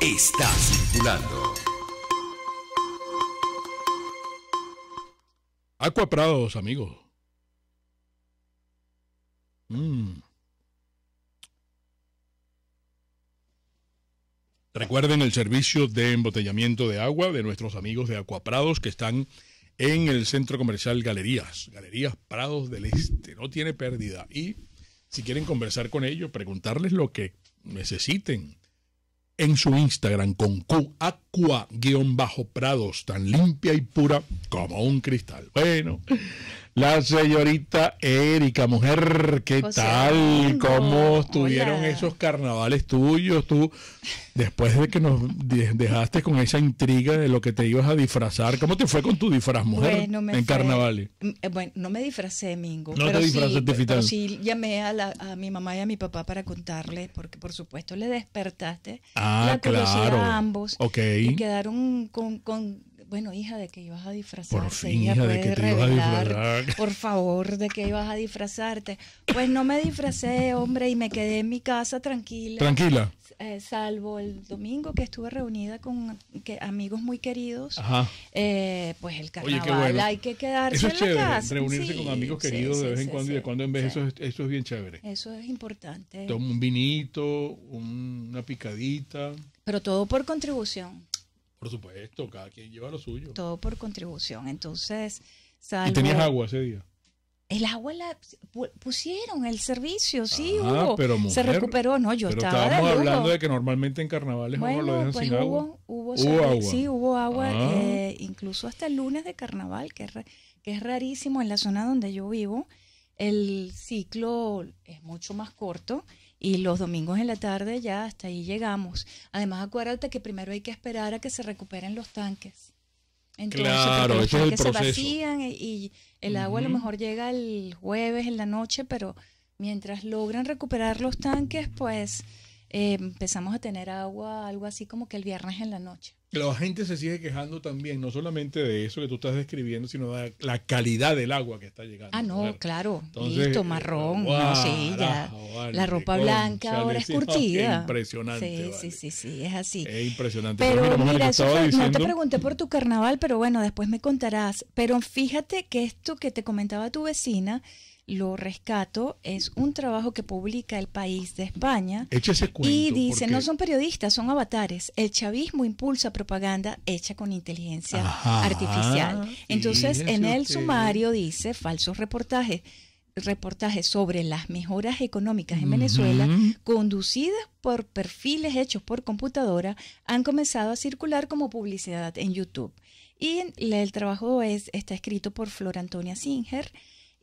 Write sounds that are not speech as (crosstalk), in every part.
está circulando. Prados, amigos. Mm. Recuerden el servicio de embotellamiento de agua de nuestros amigos de Prados que están en el centro comercial Galerías, Galerías Prados del Este. No tiene pérdida. Y si quieren conversar con ellos, preguntarles lo que necesiten en su Instagram con Q Aqua-Prados, tan limpia y pura como un cristal. Bueno, la señorita Erika, mujer, ¿qué tal? ¿Cómo estuvieron esos carnavales tuyos? Tú, después de que nos dejaste con esa intriga de lo que te ibas a disfrazar, ¿cómo te fue con tu disfraz, mujer, en carnavales? Eh, bueno, no me disfracé, Mingo. No pero te sí, sí llamé a, mi mamá y a mi papá para contarle, porque por supuesto le despertaste ah, la claro. a ambos. Ok. Y quedaron con bueno, hija, ¿de qué ibas a disfrazarte? Por fin, hija, ¿de que revelar, ibas a disfrazar? Por favor, ¿de qué ibas a disfrazarte? Pues no me disfracé, hombre, y me quedé en mi casa tranquila. Tranquila. Eh, salvo el domingo que estuve reunida con amigos muy queridos. Ajá. Eh, pues el carnaval, hay que quedarse eso es en casa. Reunirse con amigos queridos de vez en cuando y de cuando en vez, eso, es, eso bien chévere. Eso es importante. Toma un vinito, una picadita. Pero todo por contribución. Por supuesto, cada quien lleva lo suyo. Todo por contribución. Entonces, ¿Y tenías agua ese día? El agua la pusieron, el servicio, sí, ah, hubo. Pero se recuperó, no, yo pero estaba. Estábamos hablando de que normalmente en carnavales no uno lo dejan pues sin agua. Hubo, hubo agua. Sí, hubo agua, ah. eh, incluso hasta el lunes de carnaval, que que es rarísimo en la zona donde yo vivo. El ciclo es mucho más corto y los domingos en la tarde ya hasta ahí llegamos. Además, acuérdate que primero hay que esperar a que se recuperen los tanques. Entonces, claro, los es el se vacían y, el agua a lo mejor llega el jueves en la noche, pero mientras logran recuperar los tanques, pues eh, empezamos a tener agua, algo así como que el viernes en la noche. La gente se sigue quejando también, no solamente de eso que tú estás describiendo, sino de la calidad del agua que está llegando. Ah, no, claro. Listo, eh, marrón. no, la ropa blanca ahora es curtida. Es impresionante. Sí, sí, sí, sí, es así. Es impresionante. Pero, mira, no te pregunté por tu carnaval, pero bueno, después me contarás. Pero fíjate que esto que te comentaba tu vecina, lo rescato, es un trabajo que publica El País de España. y dice, no son periodistas, son avatares. El chavismo impulsa propaganda hecha con inteligencia artificial. Entonces, en el sumario dice falsos reportajes reportajes sobre las mejoras económicas en Venezuela, conducidas por perfiles hechos por computadora, han comenzado a circular como publicidad en YouTube. Y el trabajo es, está escrito por Flor Antonia Singer,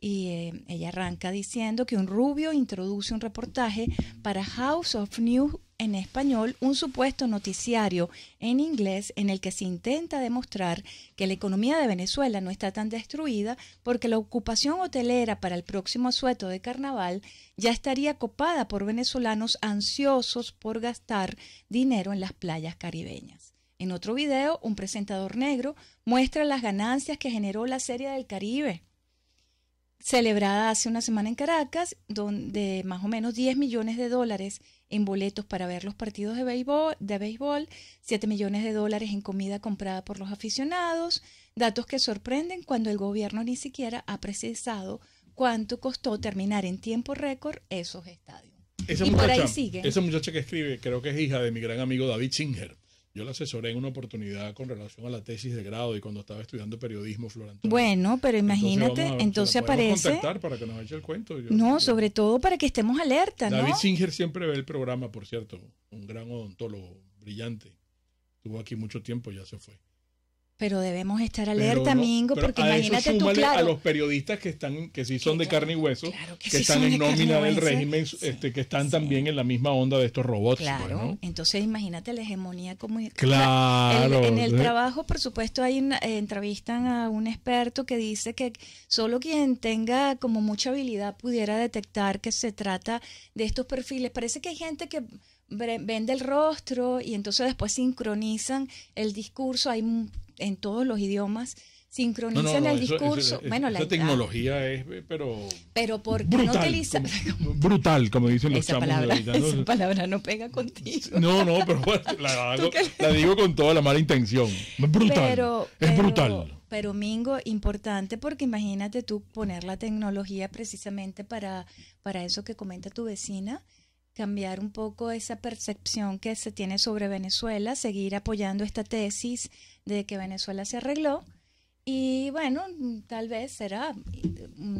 y eh, ella arranca diciendo que un rubio introduce un reportaje para House of News en español, un supuesto noticiario en inglés en el que se intenta demostrar que la economía de Venezuela no está tan destruida porque la ocupación hotelera para el próximo asueto de carnaval ya estaría copada por venezolanos ansiosos por gastar dinero en las playas caribeñas. En otro video, un presentador negro muestra las ganancias que generó la Serie del Caribe celebrada hace una semana en Caracas, donde más o menos 10 millones de dólares en boletos para ver los partidos de béisbol, 7 millones de dólares en comida comprada por los aficionados, datos que sorprenden cuando el gobierno ni siquiera ha precisado cuánto costó terminar en tiempo récord esos estadios. por Esa muchacha que escribe, creo que es hija de mi gran amigo David Singer. Yo la asesoré en una oportunidad con relación a la tesis de grado y cuando estaba estudiando periodismo, florentino. Bueno, pero imagínate, entonces, aparece. para que nos eche el cuento. no, sobre todo para que estemos alerta, David Singer siempre ve el programa, por cierto, un gran odontólogo, brillante. Estuvo aquí mucho tiempo, ya se fue. Pero debemos estar alerta, Mingo, porque imagínate tú, claro. a los periodistas que están que sí son de carne y hueso, que, están en nómina del régimen, este, que están también en la misma onda de estos robots. Pues, claro, entonces imagínate la hegemonía como... Claro. en, el trabajo, por supuesto, hay una, eh, entrevistan a un experto que dice que solo quien tenga como mucha habilidad pudiera detectar que se trata de estos perfiles. Parece que hay gente que vende el rostro y entonces después sincronizan el discurso, hay en todos los idiomas, sincronizan el discurso. bueno, la, tecnología es, eh, pero. Pero brutal, no utiliza. Como, brutal, como dicen los esa palabra, no pega contigo. No, no, pero la, digo con toda la mala intención. Brutal. es brutal. Pero Mingo, importante porque imagínate tú poner la tecnología precisamente para, para eso que comenta tu vecina cambiar un poco esa percepción que se tiene sobre Venezuela, seguir apoyando esta tesis de que Venezuela se arregló. Y bueno, tal vez será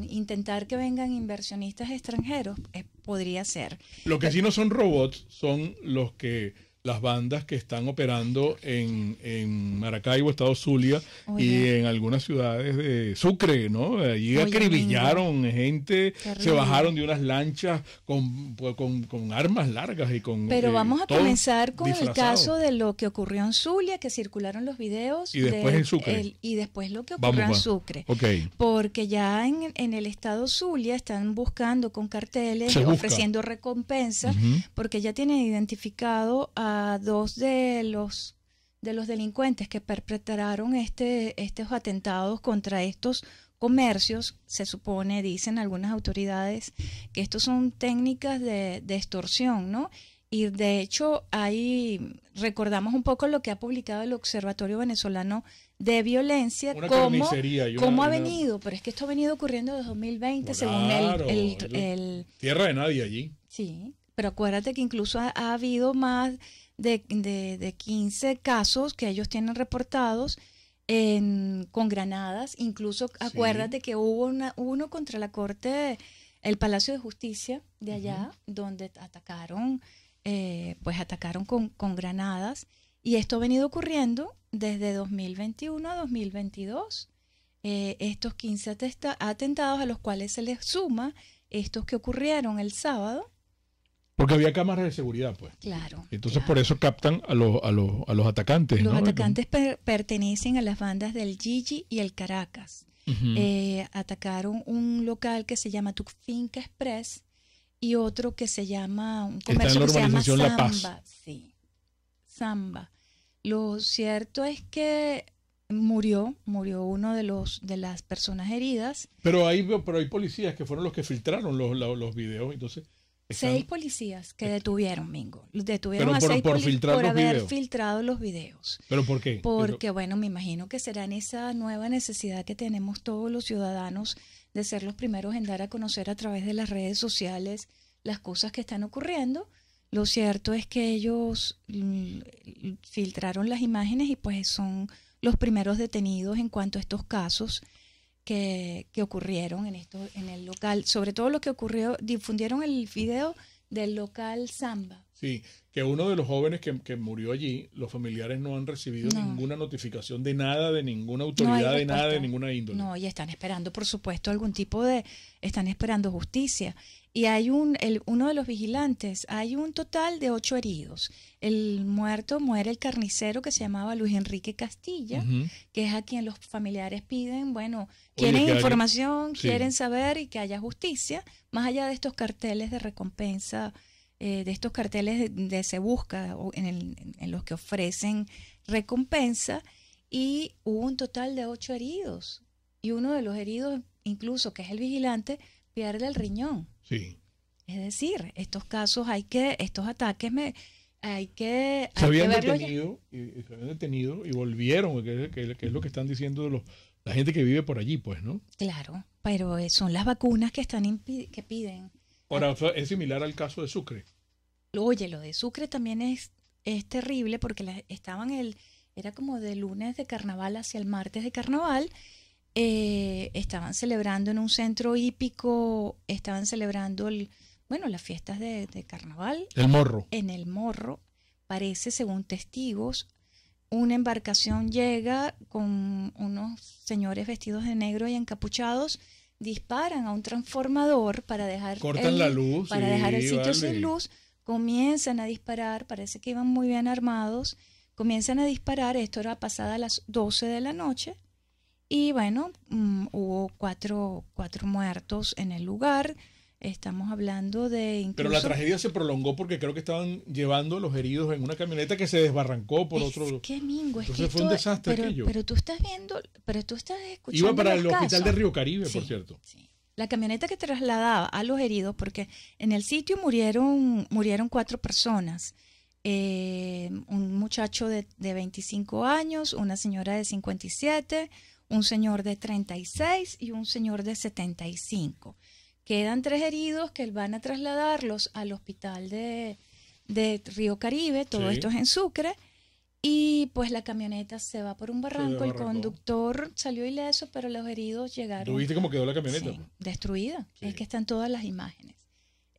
intentar que vengan inversionistas extranjeros, eh, podría ser. Lo que sí no son robots son los que las bandas que están operando en, en Maracaibo, Estado Zulia, y en algunas ciudades de Sucre, ¿no? Allí acribillaron gente, se bajaron de unas lanchas con, armas largas y con... Pero eh, vamos a comenzar con el caso de lo que ocurrió en Zulia, que circularon los videos. Y después en Sucre. y después lo que ocurrió en Sucre. Porque ya en, en, el Estado Zulia están buscando con carteles, ofreciendo recompensas, porque ya tienen identificado a dos de los de los delincuentes que perpetraron este, estos atentados contra estos comercios, se supone, dicen algunas autoridades, que estos son técnicas de, extorsión, ¿no? Y de hecho, ahí recordamos un poco lo que ha publicado el Observatorio Venezolano de Violencia, cómo, ha venido, pero es que esto ha venido ocurriendo desde 2020, según el, Tierra de nadie allí. Sí, pero acuérdate que incluso ha habido más de, de, 15 casos que ellos tienen reportados con granadas. Incluso acuérdate que hubo uno contra la Corte, el Palacio de Justicia de allá, donde atacaron, eh, pues atacaron con, granadas. Y esto ha venido ocurriendo desde 2021 a 2022. Eh, estos 15 atentados a los cuales se les suma estos que ocurrieron el sábado porque había cámaras de seguridad, pues. Claro. Entonces por eso captan a, los, a, los, atacantes. Los atacantes pertenecen a las bandas del Gigi y el Caracas. Eh, atacaron un local que se llama Tu Express y otro que se llama, un comercio que se llama Samba. La Sí, Samba. Lo cierto es que murió, murió uno de los de las personas heridas. Pero hay, pero hay policías que fueron los que filtraron los, los, los videos, entonces Seis policías que detuvieron, Mingo. Detuvieron a seis por, por, haber filtrado los videos. ¿Pero por qué? Porque, bueno, me imagino que será en esa nueva necesidad que tenemos todos los ciudadanos de ser los primeros en dar a conocer a través de las redes sociales las cosas que están ocurriendo. Lo cierto es que ellos mm, filtraron las imágenes y pues son los primeros detenidos en cuanto a estos casos que, ocurrieron en, esto, en el local, sobre todo lo que ocurrió, difundieron el video del local Samba, Sí, que uno de los jóvenes que, murió allí, los familiares no han recibido ninguna notificación de nada, de ninguna autoridad, de nada, de ninguna índole. No, y están esperando, por supuesto, algún tipo de, están esperando justicia. Y hay un, el, uno de los vigilantes, hay un total de ocho heridos. El muerto muere el carnicero que se llamaba Luis Enrique Castilla, que es a quien los familiares piden, bueno, quieren información, quieren saber y que haya justicia, más allá de estos carteles de recompensa eh, de estos carteles de, se busca en, los que ofrecen recompensa y hubo un total de ocho heridos y uno de los heridos incluso que es el vigilante pierde el riñón sí es decir estos casos hay que estos ataques me hay que, se, habían detenido, y, volvieron que, es lo que están diciendo los, la gente que vive por allí pues no claro pero eh, son las vacunas que están que piden Ahora, es similar al caso de Sucre. Oye, lo de Sucre también es, es terrible porque estaban el, era como de lunes de carnaval hacia el martes de carnaval, eh, estaban celebrando en un centro hípico, estaban celebrando el, bueno, las fiestas de, de carnaval. El morro. En el morro, parece, según testigos, una embarcación llega con unos señores vestidos de negro y encapuchados disparan a un transformador para dejar Cortan el, la luz, para dejar el sitio sin luz, comienzan a disparar, parece que iban muy bien armados, comienzan a disparar, esto era pasada las 12 de la noche, y bueno, mm, hubo cuatro, cuatro muertos en el lugar, Estamos hablando de... Incluso... Pero la tragedia se prolongó porque creo que estaban llevando los heridos en una camioneta que se desbarrancó por es otro... Qué mingo, es que fue un desastre pero, Pero tú estás viendo, pero tú estás escuchando... Iba para el hospital de Río Caribe, por cierto. Sí. La camioneta que trasladaba a los heridos, porque en el sitio murieron, murieron cuatro personas. Eh, un muchacho de, de 25 años, una señora de 57, un señor de 36 y un señor de 75. Quedan tres heridos que van a trasladarlos al hospital de, Río Caribe, todo esto es en Sucre, y pues la camioneta se va por un barranco, el conductor salió ileso, pero los heridos llegaron. ¿Tuviste cómo quedó la camioneta? destruida, es que están todas las imágenes.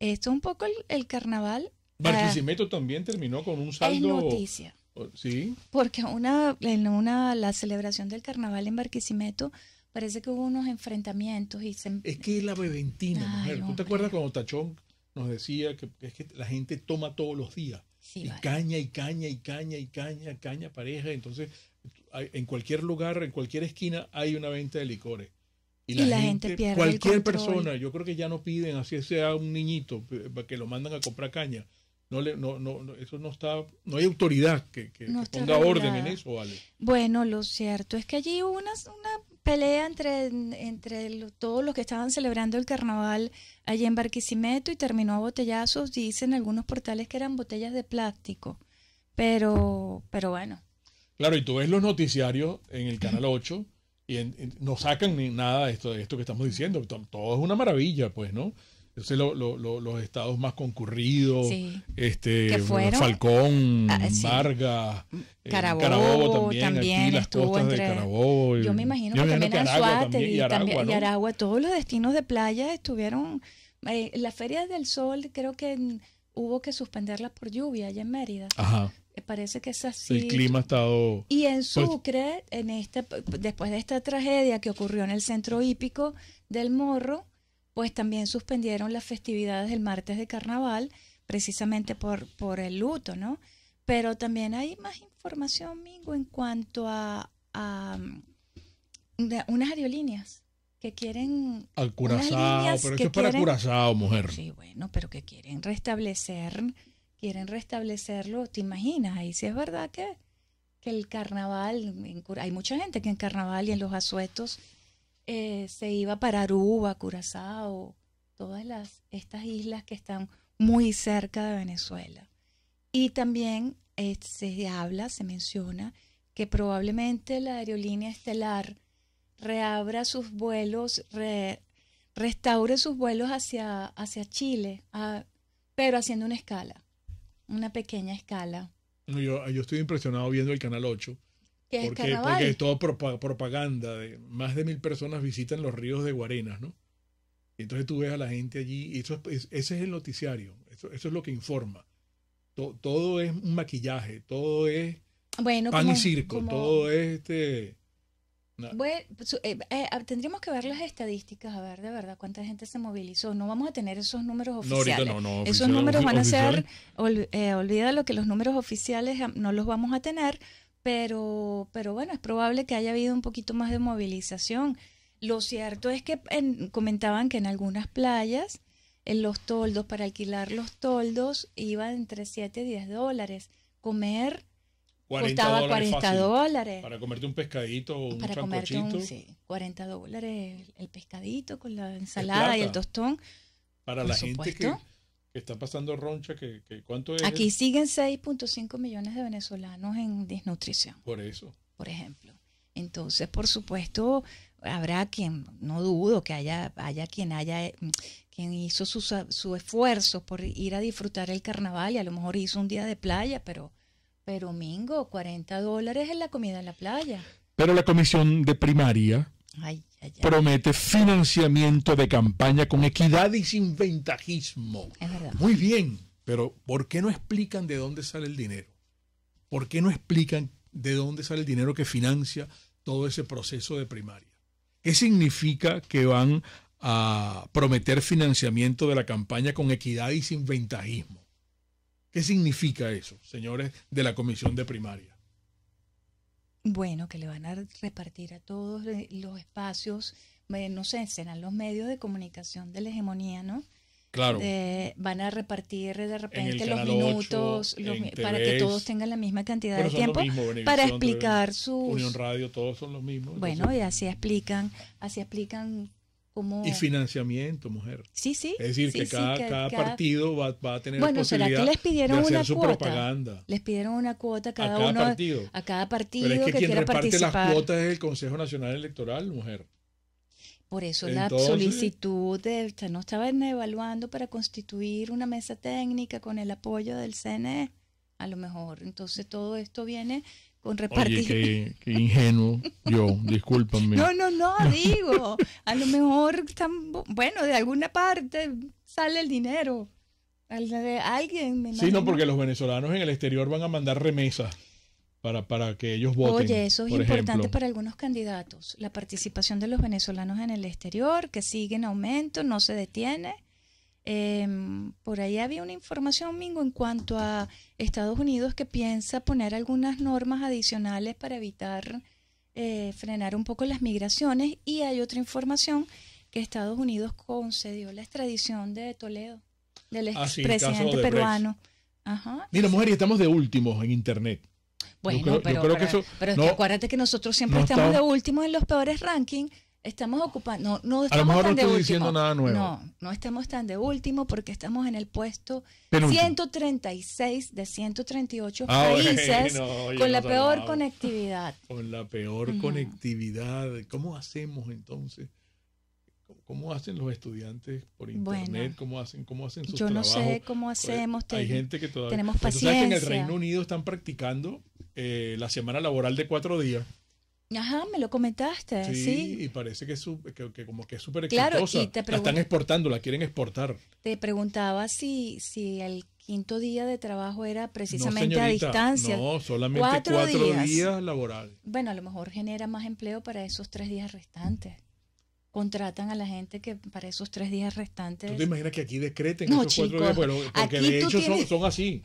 Esto es un poco el, carnaval. Barquisimeto ah, también terminó con un saldo. Es noticia. Oh, sí. Porque una, en una, la celebración del carnaval en Barquisimeto parece que hubo unos enfrentamientos y em Es que es la beventina, mujer. ¿Tú te acuerdas cuando Tachón nos decía que es que la gente toma todos los días? y caña, y caña, y caña, y caña, caña pareja. Entonces, en cualquier lugar, en cualquier esquina, hay una venta de licores. Y la, gente, pierde Cualquier persona, yo creo que ya no piden, así sea un niñito, eh, que lo mandan a comprar caña. No, le, no, no, eso no está, no hay autoridad que, que, ponga orden en eso, vale. Bueno, lo cierto es que allí hubo una pelea entre, entre todos los que estaban celebrando el carnaval allí en Barquisimeto y terminó a botellazos, dicen algunos portales que eran botellas de plástico, pero, pero bueno. Claro, y tú ves los noticiarios en el Canal 8 y no sacan ni nada de esto, de esto que estamos diciendo, todo es una maravilla, pues, ¿no? los estados más concurridos, este, Falcón, ah, eh, Carabobo, también, también de Carabobo. yo me imagino que también en y, Aragua, y Aragua, todos los destinos de playa estuvieron, eh, las ferias del sol creo que hubo que suspenderlas por lluvia allá en Mérida. Ajá eh, parece que es así. El clima ha estado. Y en pues, Sucre, en este, después de esta tragedia que ocurrió en el centro hípico del Morro, pues también suspendieron las festividades del martes de carnaval, precisamente por, por el luto, ¿no? Pero también hay más información, Mingo, en cuanto a, a mm, unas aerolíneas que quieren... Al Curazao, pero eso es para Curazao, mujer. Sí, bueno, pero que quieren restablecer, quieren restablecerlo, ¿te imaginas? Ahí sí es verdad que, que el carnaval, hay mucha gente que en carnaval y en los azuetos eh, se iba para Aruba, Curazao, todas estas islas que están muy cerca de Venezuela. Y también eh, se habla, se menciona, que probablemente la aerolínea estelar reabra sus vuelos, restaure sus vuelos hacia, hacia Chile, pero haciendo una escala, una pequeña escala. Yo, yo estoy impresionado viendo el Canal 8 porque, es toda propaganda. De, más de mil personas visitan los ríos de Guarenas, ¿no? entonces tú ves a la gente allí, y eso es, ese es el noticiario, eso, es lo que informa. todo es un maquillaje, todo es bueno, pan como, y circo, todo es este. Eh, eh, ah, tendríamos que ver las estadísticas, a ver de verdad cuánta gente se movilizó. No vamos a tener esos números oficiales. esos números van a ser, Olvídalo eh, olvida lo que los números oficiales ah, no los vamos a tener pero, pero bueno, es probable que haya habido un poquito más de movilización. Lo cierto es que comentaban que en algunas playas en los toldos, para alquilar los toldos, iban entre 7 y 10 dólares. Comer costaba 40 dólares. Para comerte un pescadito o un para 40 dólares el pescadito con la ensalada y el tostón. Para la gente que que está pasando Roncha, que, cuánto es. Aquí siguen 6.5 millones de venezolanos en desnutrición. Por eso. Por ejemplo. Entonces, por supuesto, habrá quien, no dudo que haya, haya quien haya, quien hizo su, su esfuerzo por ir a disfrutar el carnaval y a lo mejor hizo un día de playa, pero, pero Mingo, 40 dólares en la comida en la playa. Pero la comisión de primaria Promete financiamiento de campaña con equidad y sin ventajismo. Muy bien, pero ¿por qué no explican de dónde sale el dinero? ¿Por qué no explican de dónde sale el dinero que financia todo ese proceso de primaria? ¿Qué significa que van a prometer financiamiento de la campaña con equidad y sin ventajismo? ¿Qué significa eso, señores de la Comisión de Primaria? Bueno, que le van a repartir a todos eh, los espacios, eh, no sé, serán los medios de comunicación de la hegemonía, ¿no? Claro. Eh, van a repartir de repente los minutos para que todos tengan la misma cantidad de tiempo para explicar sus. Unión Radio, todos son los mismos. Bueno, y así explican, así explican y financiamiento, mujer. Sí, sí. Es decir, que, cada, partido va, a tener bueno, la posibilidad ¿será que les pidieron una cuota? propaganda. Les pidieron una cuota a cada, a cada partido. A cada partido Pero es que, quien reparte las cuotas es el Consejo Nacional Electoral, mujer. Por eso la solicitud de, no estaban evaluando para constituir una mesa técnica con el apoyo del CNE. A lo mejor. Entonces todo esto viene con repartir. Oye, qué, ingenuo yo, discúlpame. No, no, no, digo, a lo mejor, bueno, de alguna parte sale el dinero. De alguien, me Sí, no, porque los venezolanos en el exterior van a mandar remesas para, para que ellos voten. Oye, eso es importante para algunos candidatos. La participación de los venezolanos en el exterior, que sigue en aumento, no se detiene. Em, por ahí había una información, Mingo, en cuanto a Estados Unidos que piensa poner algunas normas adicionales para evitar eh, frenar un poco las migraciones y hay otra información que Estados Unidos concedió la extradición de Toledo, del expresidente ah, peruano. Mira, mujer, y estamos de últimos en Internet. Bueno, pero, acuérdate que nosotros siempre estamos de últimos en los peores rankings estamos ocupando, no, no estamos tan no de diciendo último. nada nuevo. No, no estamos tan de último porque estamos en el puesto 136 de 138 ah, países (laughs) (laughs) con la peor conectividad. Con la peor conectividad. ¿Cómo hacemos entonces? ¿Cómo hacen los estudiantes por internet? ¿Cómo hacen, cómo hacen sus Yo no sé cómo pues, hacemos. Hay gente que todavía... Tenemos paciencia. en el Reino Unido están practicando eh, la semana laboral de cuatro días. Ajá, me lo comentaste. Sí, y parece que, es como que es súper claro, exitosa. la están exportando, la quieren exportar. Te preguntaba si, si el quinto día de trabajo era precisamente a distancia. No, solamente cuatro, días. laborales. Bueno, a lo mejor genera más empleo para esos tres días restantes contratan a la gente que para esos tres días restantes. ¿Tú te imaginas que aquí decreten esos cuatro días? Bueno, porque de hecho son, así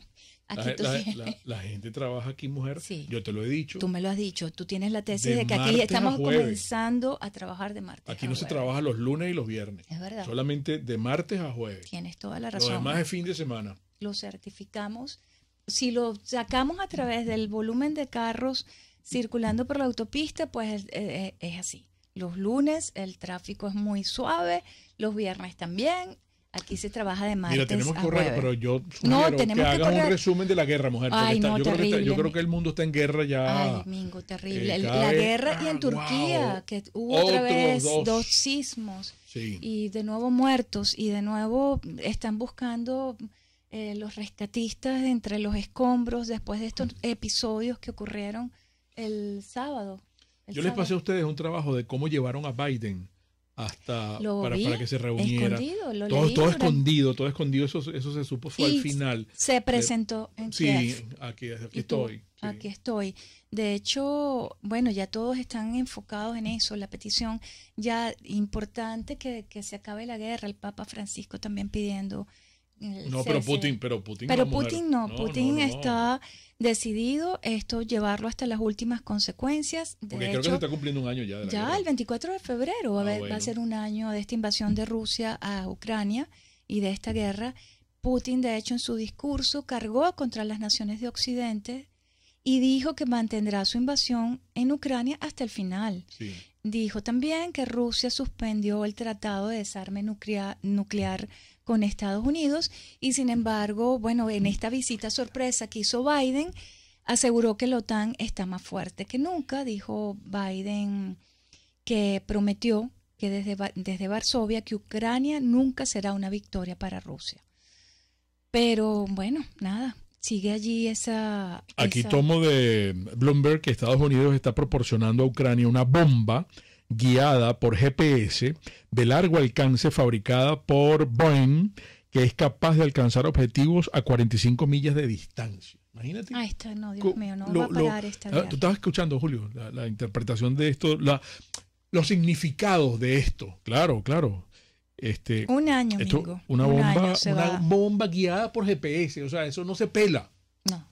la, gente trabaja aquí, mujer. Yo te lo he dicho. Tú me lo has dicho. Tú tienes la tesis de, que aquí estamos comenzando a trabajar de martes. Aquí no se trabaja los lunes y los viernes. Es verdad. Solamente de martes a jueves. Tienes toda la razón. Lo demás es fin de semana. Lo certificamos. Si lo sacamos a través del volumen de carros circulando por la autopista, pues es eh, eh, así. Los lunes el tráfico es muy suave, los viernes también, Aquí se trabaja de martes Mira, tenemos que correr, pero yo no, tenemos que, un resumen de la guerra, mujer. yo, creo que el mundo está en guerra ya. Ay, Domingo, terrible. Eh, la guerra y en ah, Turquía, que hubo otra vez dos, sismos y de nuevo muertos y de nuevo están buscando eh, los rescatistas entre los escombros después de estos episodios que ocurrieron el sábado. yo les pasé a ustedes un trabajo de cómo llevaron a Biden hasta para, que se reuniera. todo, todo escondido, todo escondido, eso, eso se supo fue al final. Se eh, presentó en Sí, aquí, estoy. Aquí estoy. De hecho, bueno, ya todos están enfocados en eso, la petición ya importante que, que se acabe la guerra, el Papa Francisco también pidiendo eh, no, pero Putin, pero Putin. no, Putin está decidido esto llevarlo hasta las últimas consecuencias. Porque creo que se está cumpliendo un año ya. ya el 24 de febrero va, a, ah, va a ser un año de esta invasión de Rusia a Ucrania y de esta guerra. Putin, de hecho, en su discurso cargó contra las naciones de Occidente y dijo que mantendrá su invasión en Ucrania hasta el final. Sí. Dijo también que Rusia suspendió el tratado de desarme nuclear, con Estados Unidos y sin embargo, bueno, en esta visita sorpresa que hizo Biden, aseguró que la OTAN está más fuerte que nunca, dijo Biden que prometió que desde, desde Varsovia que Ucrania nunca será una victoria para Rusia. Pero bueno, nada, sigue allí esa... Aquí tomo de Bloomberg que Estados Unidos está proporcionando a Ucrania una bomba guiada por GPS de largo alcance fabricada por Boeing que es capaz de alcanzar objetivos a 45 millas de distancia. Imagínate. no, Dios mío, no va a parar esta. Ah, tú estabas escuchando, Julio, la, la interpretación de esto, la, los significados de esto. Claro, claro. Este, un año, Una, bomba, una bomba guiada por GPS. O sea, eso no se pela. No.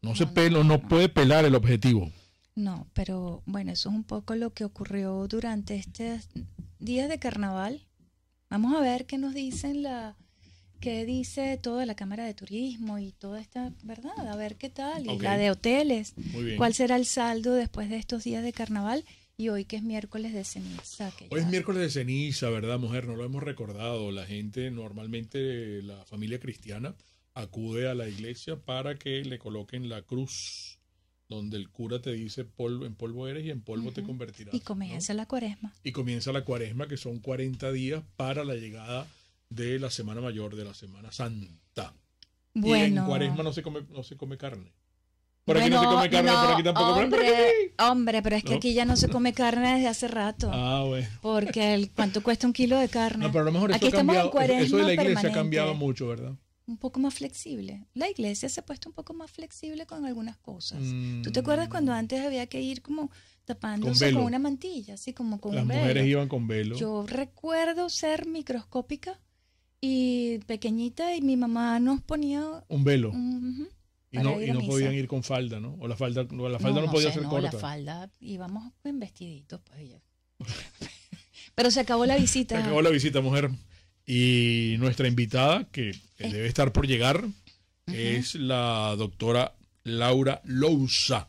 No, se pela, no, puede pelar el objetivo. No, pero bueno, eso es un poco lo que ocurrió durante estos días de carnaval. Vamos a ver qué nos dicen la, qué dice toda la Cámara de Turismo y toda esta, ¿verdad? A ver qué tal. Y la de hoteles. ¿Cuál será el saldo después de estos días de carnaval? Y hoy que es miércoles de ceniza. hoy es miércoles de ceniza, ¿verdad, mujer? No lo hemos recordado. La gente, normalmente la familia cristiana, acude a la iglesia para que le coloquen la cruz, donde el cura te dice, en polvo eres y en polvo te convertirás. Y comienza la cuaresma. Y comienza la cuaresma, que son 40 días para la llegada de la Semana Mayor, de la Semana Santa. Bueno. Y en cuaresma no se come, no se come carne. Por aquí no, se come carne, por aquí tampoco. Hombre, hombre, pero es que aquí ya no se come carne desde hace rato. Ah, güey. Porque el, ¿cuánto cuesta un kilo de carne? No, pero a lo mejor eso, ha cambiado, eso de la iglesia cambiaba ha cambiado mucho, ¿verdad? un poco más flexible. La iglesia se ha puesto un poco más flexible con algunas cosas. Mm. ¿Tú te acuerdas cuando antes había que ir como tapándose con, una mantilla, así como con Las un velo? mujeres iban con velo. Yo recuerdo ser microscópica y pequeñita y mi mamá nos ponía un velo. Y no, no podían ir con falda, ¿no? O la falda no, la falda no, podía ser corta. La falda íbamos en vestiditos, pues (laughs) Pero se acabó la (laughs) visita. Se acabó la visita, mujer. Y nuestra invitada, que eh. debe estar por llegar, es la doctora Laura Lousa,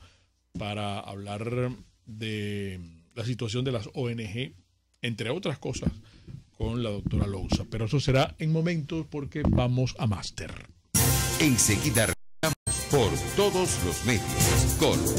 para hablar de la situación de las ONG, entre otras cosas, con la doctora Lousa. Pero eso será en momentos porque vamos a máster. Enseguida por todos los medios. Con